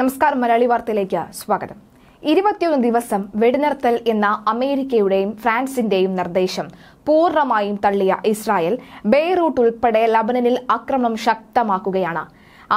നമസ്കാരം മലയാളി വാർത്തയിലേക്ക് സ്വാഗതം ഇരുപത്തിയൊന്ന് ദിവസം വെടിനിർത്തൽ എന്ന അമേരിക്കയുടെയും ഫ്രാൻസിന്റെയും നിർദ്ദേശം പൂർണ്ണമായും തള്ളിയ ഇസ്രായേൽ ബെയ്റൂട്ട് ഉൾപ്പെടെ ലബനനിൽ ആക്രമണം ശക്തമാക്കുകയാണ്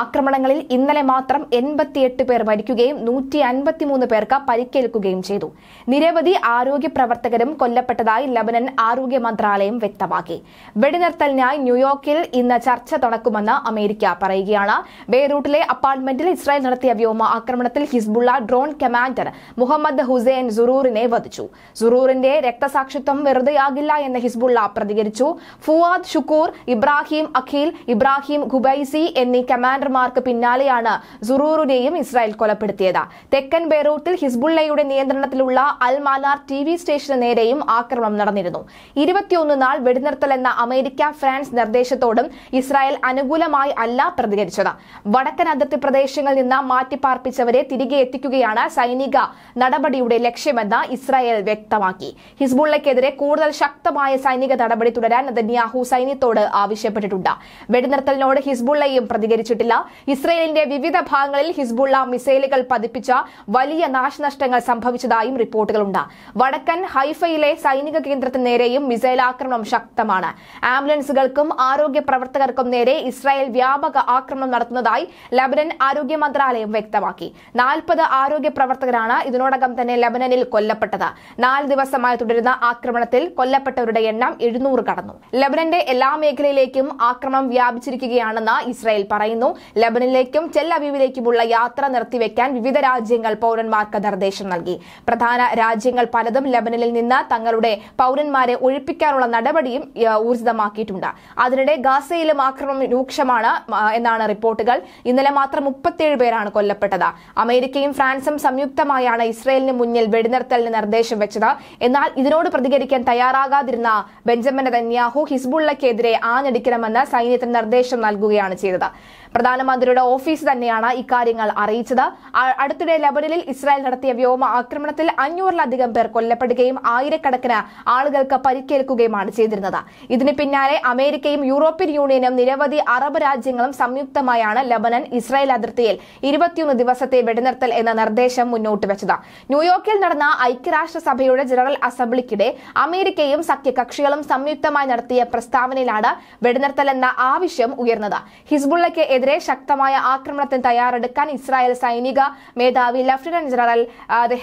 ആക്രമണങ്ങളിൽ ഇന്നലെ മാത്രം എൺപത്തിയെട്ട് പേർ മരിക്കുകയും നൂറ്റി അൻപത്തിമൂന്ന് പേർക്ക് പരിക്കേൽക്കുകയും ചെയ്തു നിരവധി ആരോഗ്യ പ്രവർത്തകരും കൊല്ലപ്പെട്ടതായി ലബനൻ ആരോഗ്യ മന്ത്രാലയം വ്യക്തമാക്കി വെടിനിർത്തലിനായി ന്യൂയോർക്കിൽ ഇന്ന് ചർച്ച തുടക്കുമെന്ന് അമേരിക്ക പറയുകയാണ് ബെയ്റൂട്ടിലെ അപ്പാർട്ട്മെന്റിൽ ഇസ്രായേൽ നടത്തിയ വ്യോമ ആക്രമണത്തിൽ Hezbollah drone commander Muhammad Hussain സുറൂറിനെ വധിച്ചു സുറൂറിന്റെ രക്തസാക്ഷിത്വം വെറുതെയാകില്ല എന്ന് ഹിസ്ബുള്ള പ്രതികരിച്ചു Fuad Shukr Ibrahim Aqil Ibrahim Qubaisi എന്നീ കമാൻഡർ കമാൻഡർമാർക്ക് പിന്നാലെയാണ് സുറൂറിനെയും ഇസ്രായേൽ കൊലപ്പെടുത്തിയത് തെക്കൻ ബെയ്റൂട്ടിൽ ഹിസ്ബുള്ളയുടെ നിയന്ത്രണത്തിലുള്ള അൽ മാനാർ ടി വി സ്റ്റേഷന് നേരെയും ആക്രമണം നടന്നിരുന്നു ഇരുപത്തിയൊന്ന് നാൾ വെടിനിർത്തൽ എന്ന അമേരിക്ക ഫ്രാൻസ് നിർദ്ദേശത്തോടും ഇസ്രായേൽ അനുകൂലമായി അല്ല പ്രതികരിച്ചത് വടക്കൻ അതിർത്തി പ്രദേശങ്ങളിൽ നിന്ന് മാറ്റിപ്പാർപ്പിച്ചവരെ തിരികെ എത്തിക്കുകയാണ് സൈനിക നടപടിയുടെ ലക്ഷ്യമെന്ന് ഇസ്രായേൽ വ്യക്തമാക്കി ഹിസ്ബുള്ളയ്ക്കെതിരെ കൂടുതൽ ശക്തമായ സൈനിക നടപടി തുടരാൻ നദന്യാഹു സൈന്യത്തോട് ആവശ്യപ്പെട്ടിട്ടുണ്ട് വെടിനിർത്തലിനോട് ഹിസ്ബുള്ളയും പ്രതികരിച്ചിട്ടില്ല കഴിഞ്ഞില്ല ഇസ്രയേലിന്റെ വിവിധ ഭാഗങ്ങളിൽ ഹിസ്ബുള്ള മിസൈലുകൾ പതിപ്പിച്ച വലിയ നാശനഷ്ടങ്ങൾ സംഭവിച്ചതായും റിപ്പോർട്ടുകളുണ്ട് വടക്കൻ ഹൈഫയിലെ സൈനിക കേന്ദ്രത്തിന് നേരെയും മിസൈൽ ആക്രമണം ശക്തമാണ് ആംബുലൻസുകൾക്കും ആരോഗ്യ പ്രവർത്തകർക്കും നേരെ ഇസ്രായേൽ വ്യാപക ആക്രമണം നടത്തുന്നതായി ലബനൻ ആരോഗ്യ മന്ത്രാലയം വ്യക്തമാക്കി നാൽപ്പത് ആരോഗ്യ പ്രവർത്തകരാണ് ഇതിനോടകം തന്നെ ലബനനിൽ കൊല്ലപ്പെട്ടത് നാല് ദിവസമായി തുടരുന്ന ആക്രമണത്തിൽ കൊല്ലപ്പെട്ടവരുടെ എണ്ണം എഴുന്നൂറ് കടന്നു ലബനന്റെ എല്ലാ മേഖലയിലേക്കും ആക്രമണം വ്യാപിച്ചിരിക്കുകയാണെന്ന് ഇസ്രായേൽ പറയുന്നു ലബനിലേക്കും ചെല്ല അവിവിലേക്കുമുള്ള യാത്ര നിർത്തിവെക്കാൻ വിവിധ രാജ്യങ്ങൾ പൗരന്മാർക്ക് നിർദ്ദേശം നൽകി പ്രധാന രാജ്യങ്ങൾ പലതും ലബനനിൽ നിന്ന് തങ്ങളുടെ പൗരന്മാരെ ഒഴിപ്പിക്കാനുള്ള നടപടിയും ഊർജിതമാക്കിയിട്ടുണ്ട് അതിനിടെ ഗാസയിലും ആക്രമണം രൂക്ഷമാണ് എന്നാണ് റിപ്പോർട്ടുകൾ ഇന്നലെ മാത്രം മുപ്പത്തിയേഴ് പേരാണ് കൊല്ലപ്പെട്ടത് അമേരിക്കയും ഫ്രാൻസും സംയുക്തമായാണ് ഇസ്രയേലിന് മുന്നിൽ വെടിനിർത്തലിന് നിർദ്ദേശം വെച്ചത് എന്നാൽ ഇതിനോട് പ്രതികരിക്കാൻ തയ്യാറാകാതിരുന്ന ബെഞ്ചമിൻ നെതന്യാഹു ഹിസ്ബുള്ളക്കെതിരെ ആഞ്ഞടിക്കണമെന്ന് സൈന്യത്തിന് നിർദ്ദേശം നൽകുകയാണ് ചെയ്തത് പ്രധാനമന്ത്രിയുടെ ഓഫീസ് തന്നെയാണ് ഇക്കാര്യങ്ങൾ അറിയിച്ചത് അടുത്തിടെ ലബനനിൽ ഇസ്രായേൽ നടത്തിയ വ്യോമ ആക്രമണത്തിൽ അഞ്ഞൂറിലധികം പേർ കൊല്ലപ്പെടുകയും ആയിരക്കണക്കിന് ആളുകൾക്ക് പരിക്കേൽക്കുകയുമാണ് ചെയ്തിരുന്നത് ഇതിന് പിന്നാലെ അമേരിക്കയും യൂറോപ്യൻ യൂണിയനും നിരവധി അറബ് രാജ്യങ്ങളും സംയുക്തമായാണ് ലബനൻ ഇസ്രായേൽ അതിർത്തിയിൽ ഇരുപത്തിയൊന്ന് ദിവസത്തെ വെടിനിർത്തൽ എന്ന നിർദ്ദേശം മുന്നോട്ട് വെച്ചത് ന്യൂയോർക്കിൽ നടന്ന ഐക്യരാഷ്ട്രസഭയുടെ ജനറൽ അസംബ്ലിക്കിടെ അമേരിക്കയും സഖ്യകക്ഷികളും സംയുക്തമായി നടത്തിയ പ്രസ്താവനയിലാണ് വെടിനിർത്തൽ എന്ന ആവശ്യം ഉയർന്നത് ഹിസ്ബുള്ളയ്ക്ക് ഇറാനെതിരെ ശക്തമായ ആക്രമണത്തിന് തയ്യാറെടുക്കാൻ ഇസ്രായേൽ സൈനിക മേധാവി ലഫ്റ്റനന്റ് ജനറൽ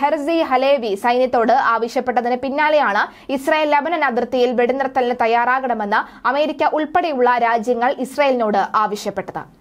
ഹെർസി ഹലേവി സൈന്യത്തോട് ആവശ്യപ്പെട്ടതിന് പിന്നാലെയാണ് ഇസ്രായേൽ ലബനൻ അതിർത്തിയിൽ വെടിനിർത്തലിന് തയ്യാറാകണമെന്ന് അമേരിക്ക ഉൾപ്പെടെയുള്ള രാജ്യങ്ങൾ ഇസ്രായേലിനോട് ആവശ്യപ്പെട്ടത്